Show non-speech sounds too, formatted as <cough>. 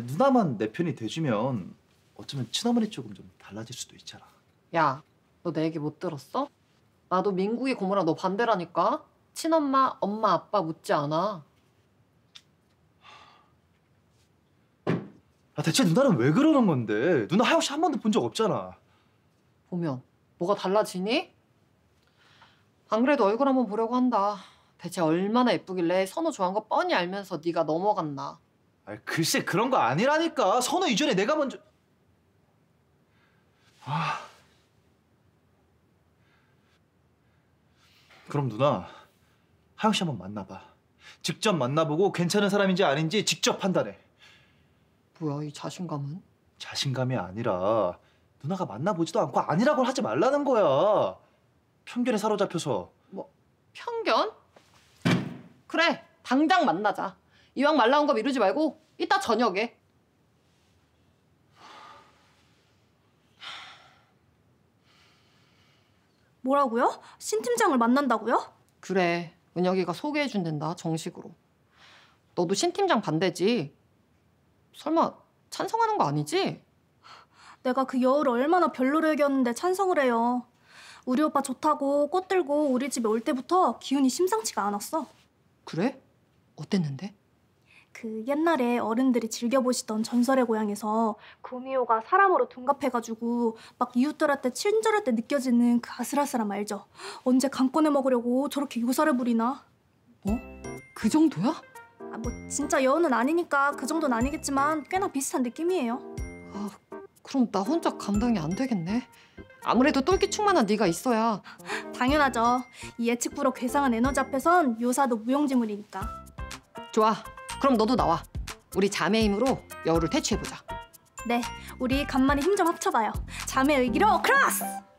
누나만 내 편이 돼주면 어쩌면 친어머니 쪽은 좀 달라질 수도 있잖아. 야, 너 내 얘기 못 들었어? 나도 민국이 고모랑 너 반대라니까. 친엄마, 엄마, 아빠 묻지 않아. 아 대체 누나는 왜 그러는 건데? 누나 하영 씨한 번도 본 적 없잖아. 보면 뭐가 달라지니? 안 그래도 얼굴 한 번 보려고 한다. 대체 얼마나 예쁘길래 선호 좋아한 거 뻔히 알면서 네가 넘어갔나. 아 글쎄 그런 거 아니라니까. 선호 이전에 내가 먼저. 아. 그럼 누나 하영 씨 한번 만나봐. 직접 만나보고 괜찮은 사람인지 아닌지 직접 판단해. 뭐야 이 자신감은? 자신감이 아니라 누나가 만나보지도 않고 아니라고 하지 말라는 거야. 편견에 사로잡혀서. 뭐 편견? 그래 당장 만나자. 이왕 말 나온 거 미루지 말고 이따 저녁에. 뭐라고요? 신 팀장을 만난다고요? 그래. 은혁이가 소개해 준댄다. 정식으로. 너도 신 팀장 반대지? 설마 찬성하는 거 아니지? 내가 그 여우를 얼마나 별로로 여겼는데 찬성을 해요. 우리 오빠 좋다고 꽃 들고 우리 집에 올 때부터 기운이 심상치가 않았어. 그래? 어땠는데? 그 옛날에 어른들이 즐겨보시던 전설의 고향에서 구미호가 사람으로 둔갑해가지고 막 이웃들한테 친절할 때 느껴지는 그 아슬아슬함 알죠? 언제 강권해 먹으려고 저렇게 요사를 부리나? 뭐? 그 정도야? 아, 뭐 진짜 여우는 아니니까 그 정도는 아니겠지만 꽤나 비슷한 느낌이에요. 아, 그럼 나 혼자 감당이 안 되겠네. 아무래도 똘끼충만한 네가 있어야. <gasps> 당연하죠. 이 예측 불허 괴상한 에너지 앞에선 요사도 무용지물이니까. 좋아. 그럼 너도 나와. 우리 자매 힘으로 여우를 퇴치해보자. 네, 우리 간만에 힘 좀 합쳐봐요. 자매 의기로 크로스!